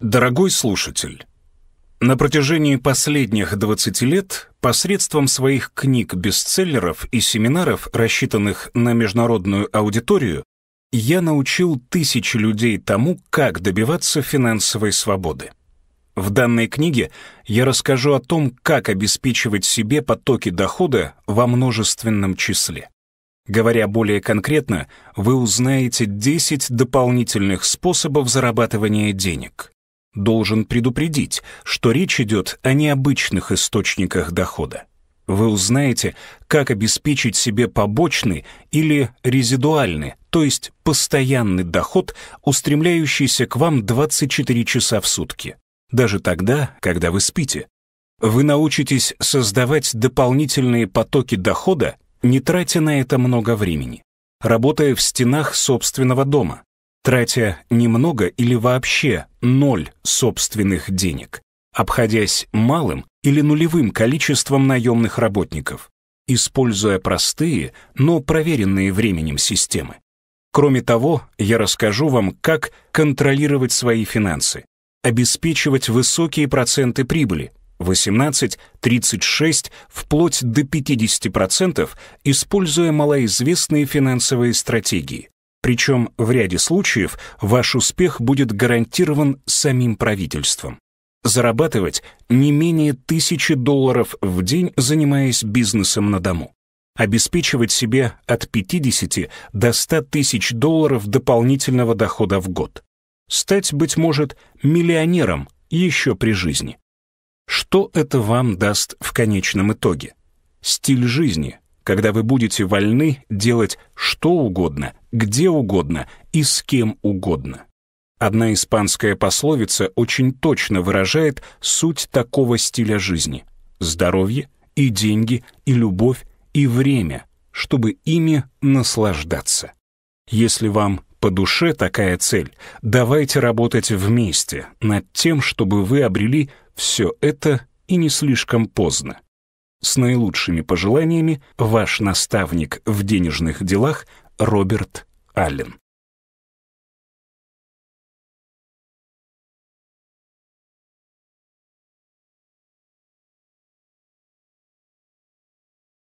Дорогой слушатель, на протяжении последних 20 лет посредством своих книг-бестселлеров и семинаров, рассчитанных на международную аудиторию, я научил тысячи людей тому, как добиваться финансовой свободы. В данной книге я расскажу о том, как обеспечивать себе потоки дохода во множественном числе. Говоря более конкретно, вы узнаете 10 дополнительных способов зарабатывания денег должен предупредить, что речь идет о необычных источниках дохода. Вы узнаете, как обеспечить себе побочный или резидуальный, то есть постоянный доход, устремляющийся к вам 24 часа в сутки, даже тогда, когда вы спите. Вы научитесь создавать дополнительные потоки дохода, не тратя на это много времени, работая в стенах собственного дома, тратя немного или вообще ноль собственных денег, обходясь малым или нулевым количеством наемных работников, используя простые, но проверенные временем системы. Кроме того, я расскажу вам, как контролировать свои финансы, обеспечивать высокие проценты прибыли, 18, 36, вплоть до 50%, используя малоизвестные финансовые стратегии, причем в ряде случаев ваш успех будет гарантирован самим правительством. Зарабатывать не менее тысячи долларов в день, занимаясь бизнесом на дому. Обеспечивать себе от 50 до 100 тысяч долларов дополнительного дохода в год. Стать, быть может, миллионером еще при жизни. Что это вам даст в конечном итоге? Стиль жизни, когда вы будете вольны делать что угодно, где угодно и с кем угодно. Одна испанская пословица очень точно выражает суть такого стиля жизни. Здоровье и деньги, и любовь, и время, чтобы ими наслаждаться. Если вам по душе такая цель, давайте работать вместе над тем, чтобы вы обрели все это и не слишком поздно. С наилучшими пожеланиями, ваш наставник в денежных делах Роберт Аллен.